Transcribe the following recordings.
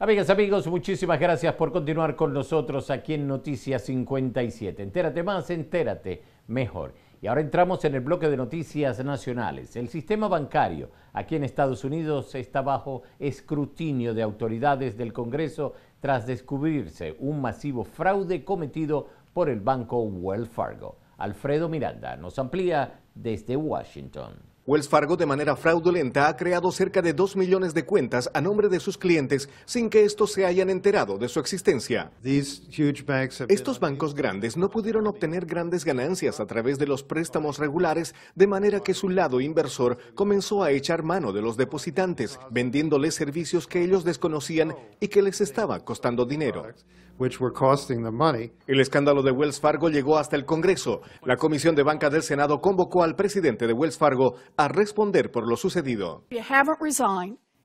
Amigas, amigos, muchísimas gracias por continuar con nosotros aquí en Noticias 57. Entérate más, entérate mejor. Y ahora entramos en el bloque de noticias nacionales. El sistema bancario aquí en Estados Unidos está bajo escrutinio de autoridades del Congreso tras descubrirse un masivo fraude cometido por el banco Wells Fargo. Alfredo Miranda nos amplía desde Washington. Wells Fargo de manera fraudulenta ha creado cerca de 2 millones de cuentas a nombre de sus clientes sin que estos se hayan enterado de su existencia. Estos bancos grandes no pudieron obtener grandes ganancias a través de los préstamos regulares, de manera que su lado inversor comenzó a echar mano de los depositantes, vendiéndoles servicios que ellos desconocían y que les estaba costando dinero. El escándalo de Wells Fargo llegó hasta el Congreso. La Comisión de Banca del Senado convocó al presidente de Wells Fargo a responder por lo sucedido.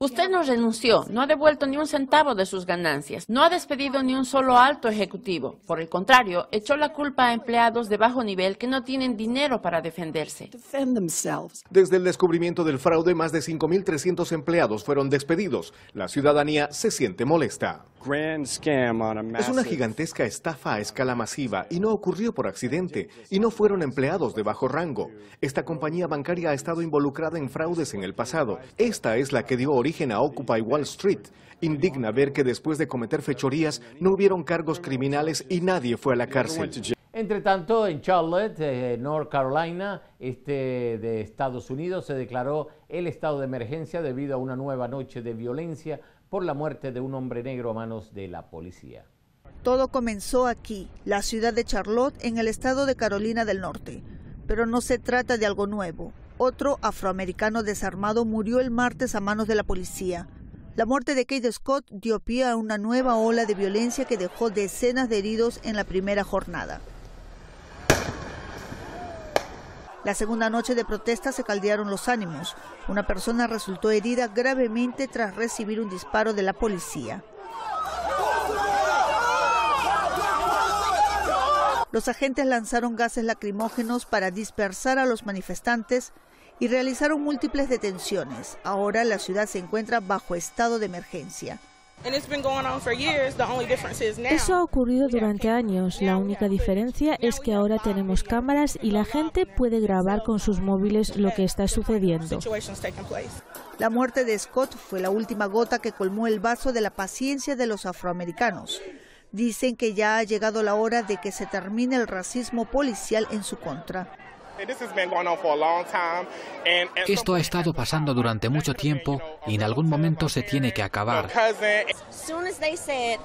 Usted no renunció, no ha devuelto ni un centavo de sus ganancias, no ha despedido ni un solo alto ejecutivo. Por el contrario, echó la culpa a empleados de bajo nivel que no tienen dinero para defenderse. Desde el descubrimiento del fraude, más de 5.300 empleados fueron despedidos. La ciudadanía se siente molesta. Es una gigantesca estafa a escala masiva y no ocurrió por accidente y no fueron empleados de bajo rango. Esta compañía bancaria ha estado involucrada en fraudes en el pasado. Esta es la que dio origen a Occupy Wall Street. Indigna ver que después de cometer fechorías no hubieron cargos criminales y nadie fue a la cárcel. Entre tanto, en Charlotte, eh, eh, North Carolina, este de Estados Unidos, se declaró el estado de emergencia debido a una nueva noche de violencia por la muerte de un hombre negro a manos de la policía. Todo comenzó aquí, la ciudad de Charlotte, en el estado de Carolina del Norte. Pero no se trata de algo nuevo. Otro afroamericano desarmado murió el martes a manos de la policía. La muerte de Kate Scott dio pie a una nueva ola de violencia que dejó decenas de heridos en la primera jornada. La segunda noche de protesta se caldearon los ánimos. Una persona resultó herida gravemente tras recibir un disparo de la policía. Los agentes lanzaron gases lacrimógenos para dispersar a los manifestantes y realizaron múltiples detenciones. Ahora la ciudad se encuentra bajo estado de emergencia. Eso ha ocurrido durante años. La única diferencia es que ahora tenemos cámaras y la gente puede grabar con sus móviles lo que está sucediendo. La muerte de Scott fue la última gota que colmó el vaso de la paciencia de los afroamericanos. Dicen que ya ha llegado la hora de que se termine el racismo policial en su contra. Esto ha estado pasando durante mucho tiempo y en algún momento se tiene que acabar.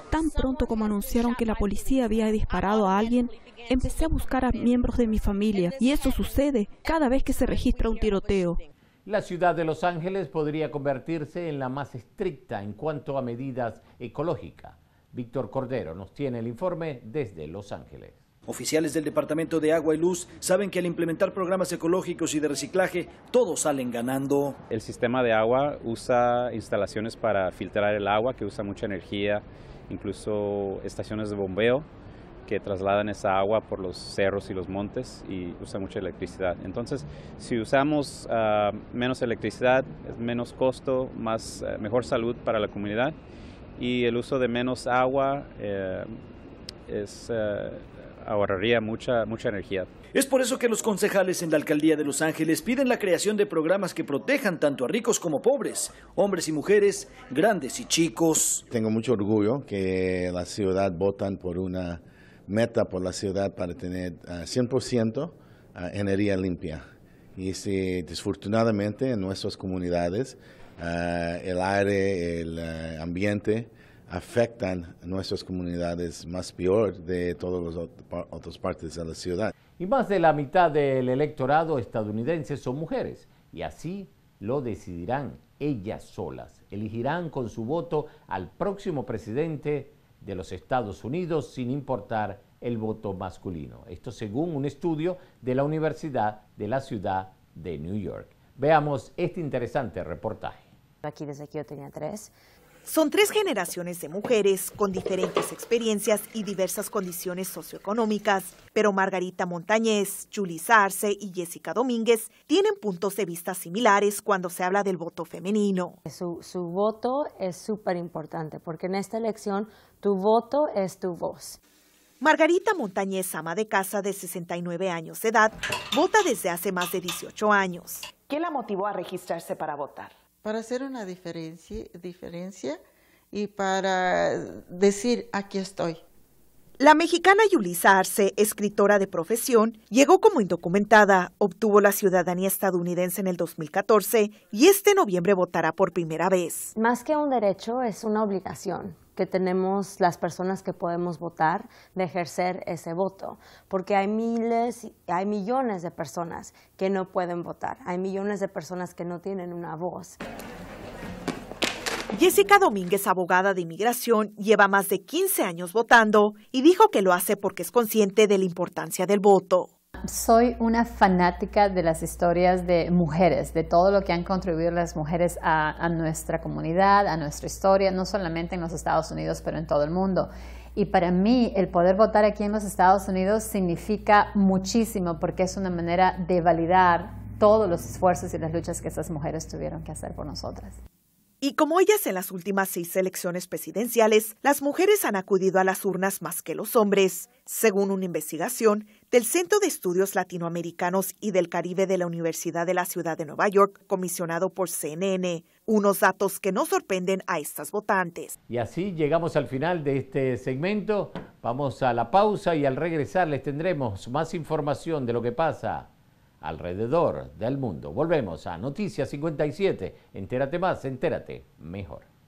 Tan pronto como anunciaron que la policía había disparado a alguien, empecé a buscar a miembros de mi familia y eso sucede cada vez que se registra un tiroteo. La ciudad de Los Ángeles podría convertirse en la más estricta en cuanto a medidas ecológicas. Víctor Cordero nos tiene el informe desde Los Ángeles. Oficiales del Departamento de Agua y Luz saben que al implementar programas ecológicos y de reciclaje, todos salen ganando. El sistema de agua usa instalaciones para filtrar el agua, que usa mucha energía, incluso estaciones de bombeo que trasladan esa agua por los cerros y los montes y usa mucha electricidad. Entonces, si usamos ah, menos electricidad, es menos costo, más, eh, mejor salud para la comunidad y el uso de menos agua eh, es, eh, ahorraría mucha, mucha energía. Es por eso que los concejales en la alcaldía de Los Ángeles piden la creación de programas que protejan tanto a ricos como pobres, hombres y mujeres, grandes y chicos. Tengo mucho orgullo que la ciudad votan por una meta por la ciudad para tener 100% ah, ah, energía limpia. Y si, desafortunadamente en nuestras comunidades eh, el aire, el eh, ambiente, afectan nuestras comunidades más peor de todas las otras partes de la ciudad. Y más de la mitad del electorado estadounidense son mujeres, y así lo decidirán ellas solas. Elegirán con su voto al próximo presidente de los Estados Unidos sin importar el voto masculino. Esto según un estudio de la Universidad de la Ciudad de New York. Veamos este interesante reportaje. Aquí desde aquí yo tenía tres. Son tres generaciones de mujeres con diferentes experiencias y diversas condiciones socioeconómicas, pero Margarita Montañez, Julie Sarce y Jessica Domínguez tienen puntos de vista similares cuando se habla del voto femenino. Su, su voto es súper importante porque en esta elección tu voto es tu voz. Margarita Montañez, ama de casa de 69 años de edad, vota desde hace más de 18 años. ¿Qué la motivó a registrarse para votar? para hacer una diferencia, y para decir, aquí estoy. La mexicana Yulisa Arce, escritora de profesión, llegó como indocumentada, obtuvo la ciudadanía estadounidense en el 2014 y este noviembre votará por primera vez. Más que un derecho, es una obligación que tenemos las personas que podemos votar de ejercer ese voto, porque hay miles, hay millones de personas que no pueden votar, hay millones de personas que no tienen una voz. Jessica Domínguez, abogada de inmigración, lleva más de 15 años votando y dijo que lo hace porque es consciente de la importancia del voto soy una fanática de las historias de mujeres, de todo lo que han contribuido las mujeres a, nuestra comunidad, a nuestra historia, no solamente en los Estados Unidos, pero en todo el mundo. Y para mí el poder votar aquí en los Estados Unidos significa muchísimo porque es una manera de validar todos los esfuerzos y las luchas que esas mujeres tuvieron que hacer por nosotras. Y como ellas en las últimas seis elecciones presidenciales, las mujeres han acudido a las urnas más que los hombres, según una investigación del Centro de Estudios Latinoamericanos y del Caribe de la Universidad de la Ciudad de Nueva York, comisionado por CNN, unos datos que no sorprenden a estas votantes. Y así llegamos al final de este segmento, vamos a la pausa y al regresar les tendremos más información de lo que pasa alrededor del mundo. Volvemos a Noticias 57. Entérate más, entérate mejor.